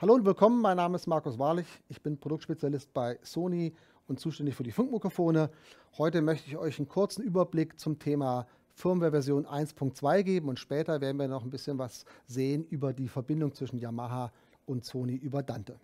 Hallo und willkommen, mein Name ist Markus Warlich. ich bin Produktspezialist bei Sony und zuständig für die Funkmikrofone. Heute möchte ich euch einen kurzen Überblick zum Thema Firmware-Version 1.2 geben und später werden wir noch ein bisschen was sehen über die Verbindung zwischen Yamaha und Sony über Dante.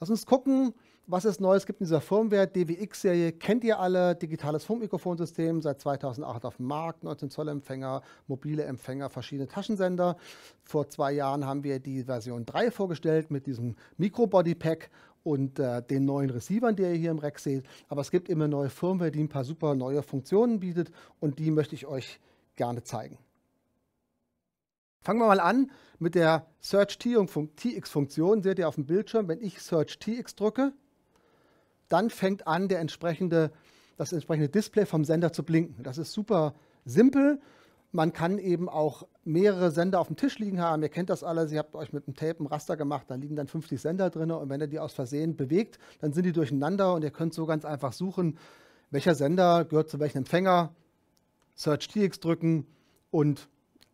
Lass uns gucken, was es Neues gibt in dieser Firmware. DWX-Serie kennt ihr alle. Digitales Funkmikrofonsystem seit 2008 auf dem Markt. 19 Zoll Empfänger, mobile Empfänger, verschiedene Taschensender. Vor zwei Jahren haben wir die Version 3 vorgestellt mit diesem body pack und äh, den neuen Receivern, die ihr hier im Rack seht. Aber es gibt immer neue Firmware, die ein paar super neue Funktionen bietet und die möchte ich euch gerne zeigen. Fangen wir mal an mit der Search TX-Funktion. Seht ihr auf dem Bildschirm, wenn ich Search TX drücke, dann fängt an, der entsprechende, das entsprechende Display vom Sender zu blinken. Das ist super simpel. Man kann eben auch mehrere Sender auf dem Tisch liegen haben. Ihr kennt das alle. Ihr habt euch mit einem Tape ein Raster gemacht. Da liegen dann 50 Sender drin. Und wenn ihr die aus Versehen bewegt, dann sind die durcheinander. Und ihr könnt so ganz einfach suchen, welcher Sender gehört zu welchem Empfänger. Search TX drücken und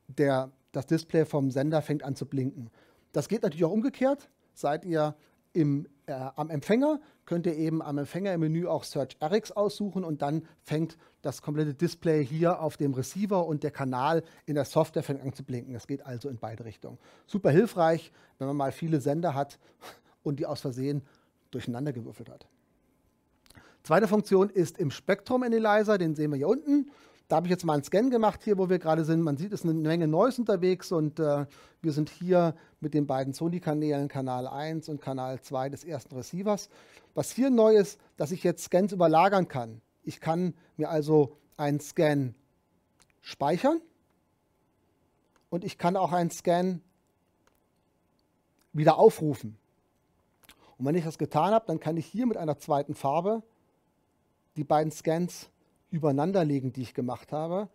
der das Display vom Sender fängt an zu blinken. Das geht natürlich auch umgekehrt. Seid ihr im, äh, am Empfänger, könnt ihr eben am Empfänger im Menü auch Search RX aussuchen und dann fängt das komplette Display hier auf dem Receiver und der Kanal in der Software fängt an zu blinken. Das geht also in beide Richtungen. Super hilfreich, wenn man mal viele Sender hat und die aus Versehen durcheinander gewürfelt hat. Zweite Funktion ist im Spektrum Analyzer, den sehen wir hier unten. Da habe ich jetzt mal einen Scan gemacht hier, wo wir gerade sind. Man sieht, es ist eine Menge Neues unterwegs und äh, wir sind hier mit den beiden Sony-Kanälen, Kanal 1 und Kanal 2 des ersten Receivers. Was hier neu ist, dass ich jetzt Scans überlagern kann. Ich kann mir also einen Scan speichern und ich kann auch einen Scan wieder aufrufen. Und wenn ich das getan habe, dann kann ich hier mit einer zweiten Farbe die beiden Scans übereinanderlegen, die ich gemacht habe,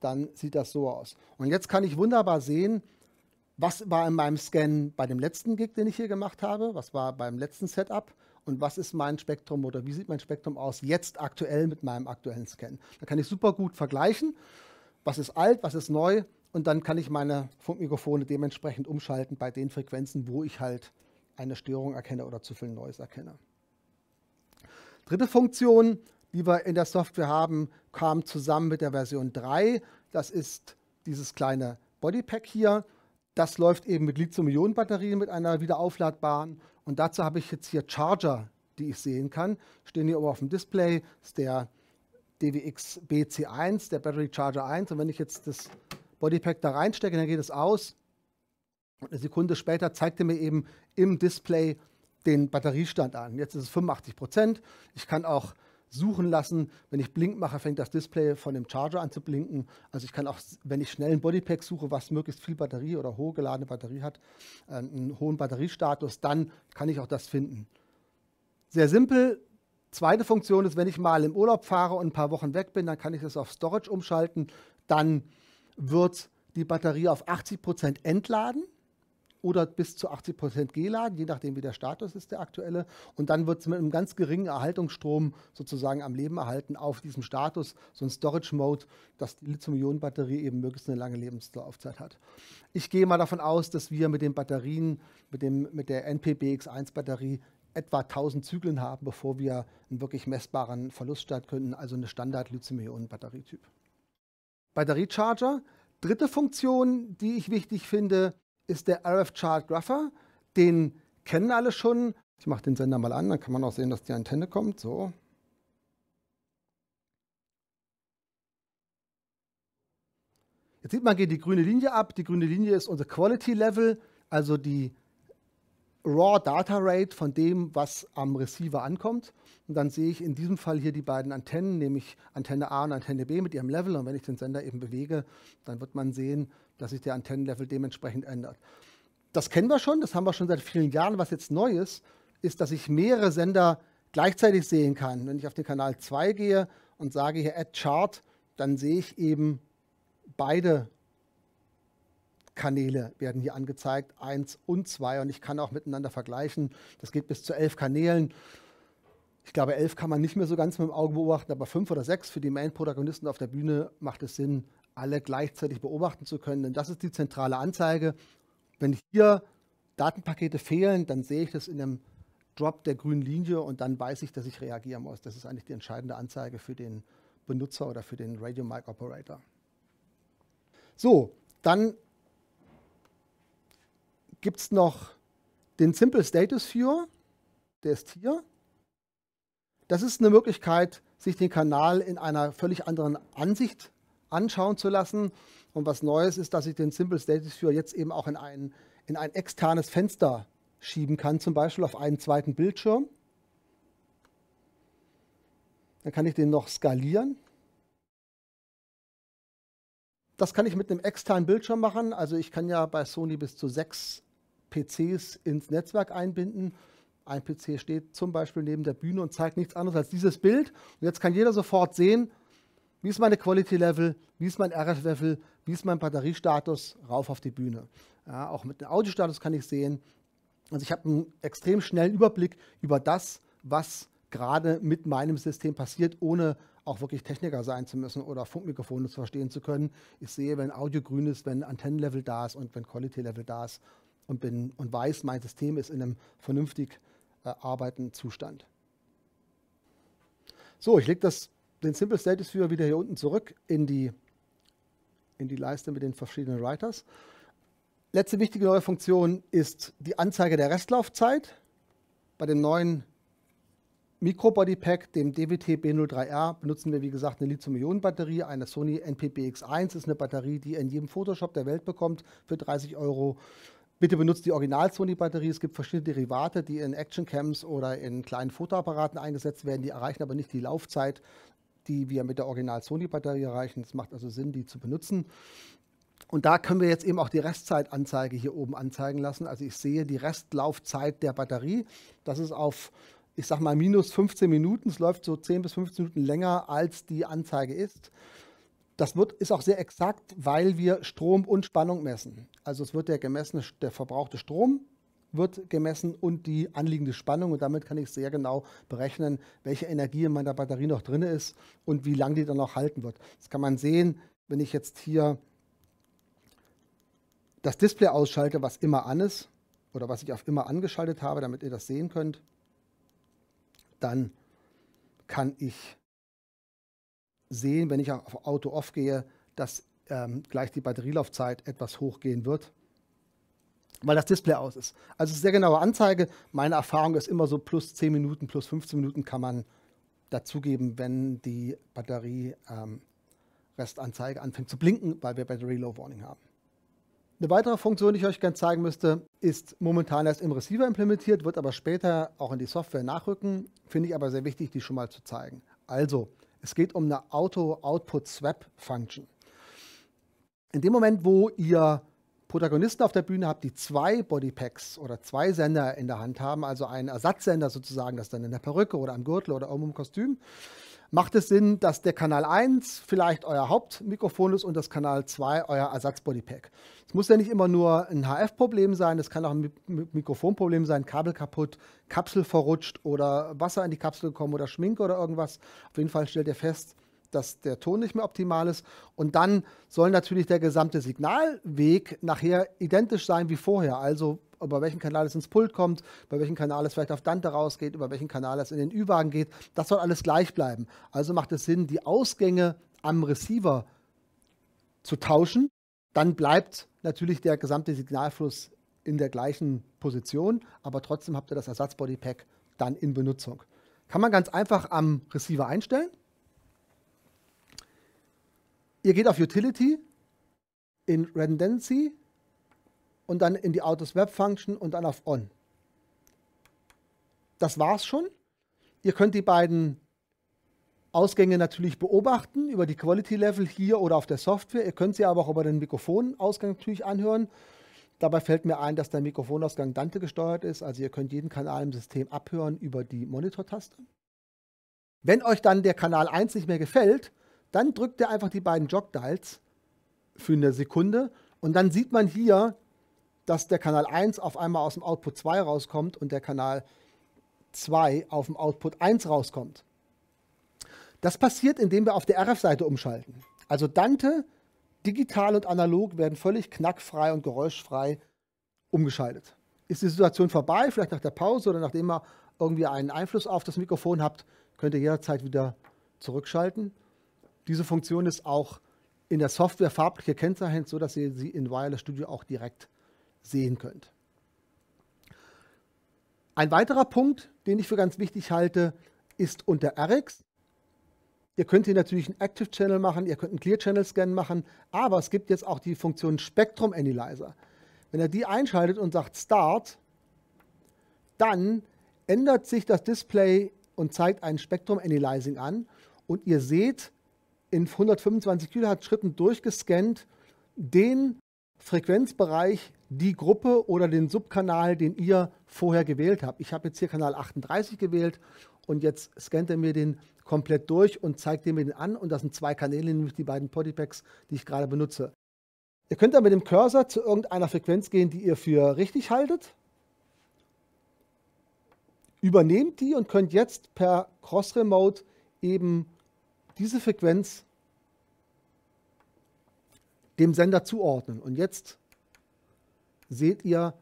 dann sieht das so aus. Und jetzt kann ich wunderbar sehen, was war in meinem Scan bei dem letzten Gig, den ich hier gemacht habe, was war beim letzten Setup und was ist mein Spektrum oder wie sieht mein Spektrum aus jetzt aktuell mit meinem aktuellen Scan. Da kann ich super gut vergleichen, was ist alt, was ist neu und dann kann ich meine Funkmikrofone dementsprechend umschalten bei den Frequenzen, wo ich halt eine Störung erkenne oder zu viel Neues erkenne. Dritte Funktion, die wir in der Software haben, kam zusammen mit der Version 3. Das ist dieses kleine Bodypack hier. Das läuft eben mit Lithium-Ionen-Batterien mit einer wiederaufladbaren. Und dazu habe ich jetzt hier Charger, die ich sehen kann. Stehen hier oben auf dem Display. Das ist der DWX BC1, der Battery Charger 1. Und wenn ich jetzt das Bodypack da reinstecke, dann geht es aus. Und eine Sekunde später zeigt er mir eben im Display den Batteriestand an. Jetzt ist es 85 Prozent. Ich kann auch suchen lassen. Wenn ich Blink mache, fängt das Display von dem Charger an zu blinken. Also ich kann auch, wenn ich schnell ein Bodypack suche, was möglichst viel Batterie oder hohe geladene Batterie hat, äh, einen hohen Batteriestatus, dann kann ich auch das finden. Sehr simpel. Zweite Funktion ist, wenn ich mal im Urlaub fahre und ein paar Wochen weg bin, dann kann ich das auf Storage umschalten. Dann wird die Batterie auf 80% Prozent entladen oder bis zu 80 Prozent G-Lagen, je nachdem, wie der Status ist, der aktuelle. Und dann wird es mit einem ganz geringen Erhaltungsstrom sozusagen am Leben erhalten auf diesem Status, so ein Storage-Mode, dass die Lithium-Ionen-Batterie eben möglichst eine lange Lebenslaufzeit hat. Ich gehe mal davon aus, dass wir mit den Batterien, mit, dem, mit der NPBX1-Batterie etwa 1000 Zyklen haben, bevor wir einen wirklich messbaren Verlust statt also eine Standard-Lithium-Ionen-Batterietyp. Batteriecharger. Dritte Funktion, die ich wichtig finde, ist der RF Chart Grapher. Den kennen alle schon. Ich mache den Sender mal an, dann kann man auch sehen, dass die Antenne kommt. So. Jetzt sieht man, geht die grüne Linie ab. Die grüne Linie ist unser Quality Level, also die Raw Data Rate von dem, was am Receiver ankommt. Und dann sehe ich in diesem Fall hier die beiden Antennen, nämlich Antenne A und Antenne B mit ihrem Level. Und wenn ich den Sender eben bewege, dann wird man sehen, dass sich der Antennenlevel dementsprechend ändert. Das kennen wir schon, das haben wir schon seit vielen Jahren. Was jetzt neu ist, ist, dass ich mehrere Sender gleichzeitig sehen kann. Wenn ich auf den Kanal 2 gehe und sage hier Add Chart, dann sehe ich eben beide Kanäle werden hier angezeigt, eins und zwei. Und ich kann auch miteinander vergleichen. Das geht bis zu elf Kanälen. Ich glaube, elf kann man nicht mehr so ganz mit dem Auge beobachten, aber fünf oder sechs für die Main-Protagonisten auf der Bühne macht es Sinn, alle gleichzeitig beobachten zu können. Denn das ist die zentrale Anzeige. Wenn hier Datenpakete fehlen, dann sehe ich das in einem Drop der grünen Linie und dann weiß ich, dass ich reagieren muss. Das ist eigentlich die entscheidende Anzeige für den Benutzer oder für den Radio Mic Operator. So, dann gibt es noch den Simple Status Viewer, der ist hier. Das ist eine Möglichkeit, sich den Kanal in einer völlig anderen Ansicht anschauen zu lassen. Und was Neues ist, dass ich den Simple Status Viewer jetzt eben auch in ein, in ein externes Fenster schieben kann, zum Beispiel auf einen zweiten Bildschirm. Dann kann ich den noch skalieren. Das kann ich mit einem externen Bildschirm machen. Also ich kann ja bei Sony bis zu sechs PCs ins Netzwerk einbinden. Ein PC steht zum Beispiel neben der Bühne und zeigt nichts anderes als dieses Bild. Und jetzt kann jeder sofort sehen, wie ist meine Quality Level, wie ist mein RF Level, wie ist mein Batteriestatus rauf auf die Bühne. Ja, auch mit dem Audiostatus kann ich sehen. Also ich habe einen extrem schnellen Überblick über das, was gerade mit meinem System passiert, ohne auch wirklich Techniker sein zu müssen oder Funkmikrofone zu verstehen zu können. Ich sehe, wenn Audio grün ist, wenn Antennenlevel da ist und wenn Quality Level da ist und, bin, und weiß, mein System ist in einem vernünftig äh, arbeitenden Zustand. So, ich lege den Simple Status Viewer wieder hier unten zurück in die, in die Leiste mit den verschiedenen Writers. Letzte wichtige neue Funktion ist die Anzeige der Restlaufzeit. Bei dem neuen Microbody Pack, dem DWT B03R, benutzen wir wie gesagt eine Lithium-Ionen-Batterie. Eine Sony NPBX1 ist eine Batterie, die in jedem Photoshop der Welt bekommt für 30 Euro. Bitte benutzt die Original-Sony-Batterie. Es gibt verschiedene Derivate, die in Action-Cams oder in kleinen Fotoapparaten eingesetzt werden. Die erreichen aber nicht die Laufzeit, die wir mit der Original-Sony-Batterie erreichen. Es macht also Sinn, die zu benutzen. Und da können wir jetzt eben auch die Restzeitanzeige hier oben anzeigen lassen. Also ich sehe die Restlaufzeit der Batterie. Das ist auf, ich sag mal, minus 15 Minuten. Es läuft so 10 bis 15 Minuten länger, als die Anzeige ist. Das wird, ist auch sehr exakt, weil wir Strom und Spannung messen. Also es wird der gemessene, der verbrauchte Strom wird gemessen und die anliegende Spannung. Und damit kann ich sehr genau berechnen, welche Energie in meiner Batterie noch drin ist und wie lange die dann noch halten wird. Das kann man sehen, wenn ich jetzt hier das Display ausschalte, was immer an ist oder was ich auf immer angeschaltet habe, damit ihr das sehen könnt. Dann kann ich sehen, wenn ich auf Auto off gehe, dass ähm, gleich die Batterielaufzeit etwas hochgehen wird, weil das Display aus ist. Also sehr genaue Anzeige. Meine Erfahrung ist immer so plus 10 Minuten, plus 15 Minuten kann man dazugeben, wenn die Batterie ähm, Restanzeige anfängt zu blinken, weil wir Battery Low Warning haben. Eine weitere Funktion, die ich euch gerne zeigen müsste, ist momentan erst im Receiver implementiert, wird aber später auch in die Software nachrücken, finde ich aber sehr wichtig, die schon mal zu zeigen. Also, es geht um eine Auto-Output-Swap-Function. In dem Moment, wo ihr Protagonisten auf der Bühne habt, die zwei Bodypacks oder zwei Sender in der Hand haben, also einen Ersatzsender sozusagen, das dann in der Perücke oder am Gürtel oder oben im Kostüm, macht es Sinn, dass der Kanal 1 vielleicht euer Hauptmikrofon ist und das Kanal 2 euer Ersatzbodypack. Es muss ja nicht immer nur ein HF-Problem sein, es kann auch ein Mikrofonproblem sein, Kabel kaputt, Kapsel verrutscht oder Wasser in die Kapsel gekommen oder Schminke oder irgendwas. Auf jeden Fall stellt ihr fest, dass der Ton nicht mehr optimal ist. Und dann soll natürlich der gesamte Signalweg nachher identisch sein wie vorher. Also über welchen Kanal es ins Pult kommt, über welchen Kanal es vielleicht auf Dante rausgeht, über welchen Kanal es in den Ü-Wagen geht. Das soll alles gleich bleiben. Also macht es Sinn, die Ausgänge am Receiver zu tauschen. Dann bleibt natürlich der gesamte Signalfluss in der gleichen Position, aber trotzdem habt ihr das Ersatzbodypack dann in Benutzung. Kann man ganz einfach am Receiver einstellen ihr geht auf Utility, in Redundancy und dann in die Autos Web Function und dann auf On. Das war's schon. Ihr könnt die beiden Ausgänge natürlich beobachten über die Quality Level hier oder auf der Software. Ihr könnt sie aber auch über den Mikrofonausgang natürlich anhören. Dabei fällt mir ein, dass der Mikrofonausgang Dante gesteuert ist. Also ihr könnt jeden Kanal im System abhören über die Monitor-Taste. Wenn euch dann der Kanal 1 nicht mehr gefällt, dann drückt er einfach die beiden Jog-Dials für eine Sekunde und dann sieht man hier, dass der Kanal 1 auf einmal aus dem Output 2 rauskommt und der Kanal 2 auf dem Output 1 rauskommt. Das passiert, indem wir auf der RF-Seite umschalten. Also Dante, digital und analog werden völlig knackfrei und geräuschfrei umgeschaltet. Ist die Situation vorbei, vielleicht nach der Pause oder nachdem ihr irgendwie einen Einfluss auf das Mikrofon habt, könnt ihr jederzeit wieder zurückschalten. Diese Funktion ist auch in der Software farblich gekennzeichnet, sodass ihr sie in Wireless Studio auch direkt sehen könnt. Ein weiterer Punkt, den ich für ganz wichtig halte, ist unter RX. Ihr könnt hier natürlich einen Active Channel machen, ihr könnt einen Clear Channel Scan machen, aber es gibt jetzt auch die Funktion Spectrum Analyzer. Wenn er die einschaltet und sagt Start, dann ändert sich das Display und zeigt einen Spectrum Analyzing an und ihr seht, in 125 Kilohertz Schritten durchgescannt den Frequenzbereich, die Gruppe oder den Subkanal, den ihr vorher gewählt habt. Ich habe jetzt hier Kanal 38 gewählt und jetzt scannt er mir den komplett durch und zeigt mir den an und das sind zwei Kanäle, nämlich die beiden Podipacks, die ich gerade benutze. Ihr könnt dann mit dem Cursor zu irgendeiner Frequenz gehen, die ihr für richtig haltet. Übernehmt die und könnt jetzt per Cross Remote eben diese Frequenz dem Sender zuordnen. Und jetzt seht ihr,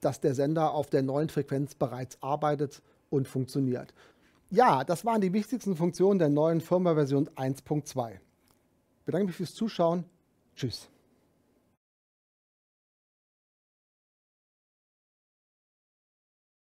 dass der Sender auf der neuen Frequenz bereits arbeitet und funktioniert. Ja, das waren die wichtigsten Funktionen der neuen Firmware-Version 1.2. Ich bedanke mich fürs Zuschauen. Tschüss.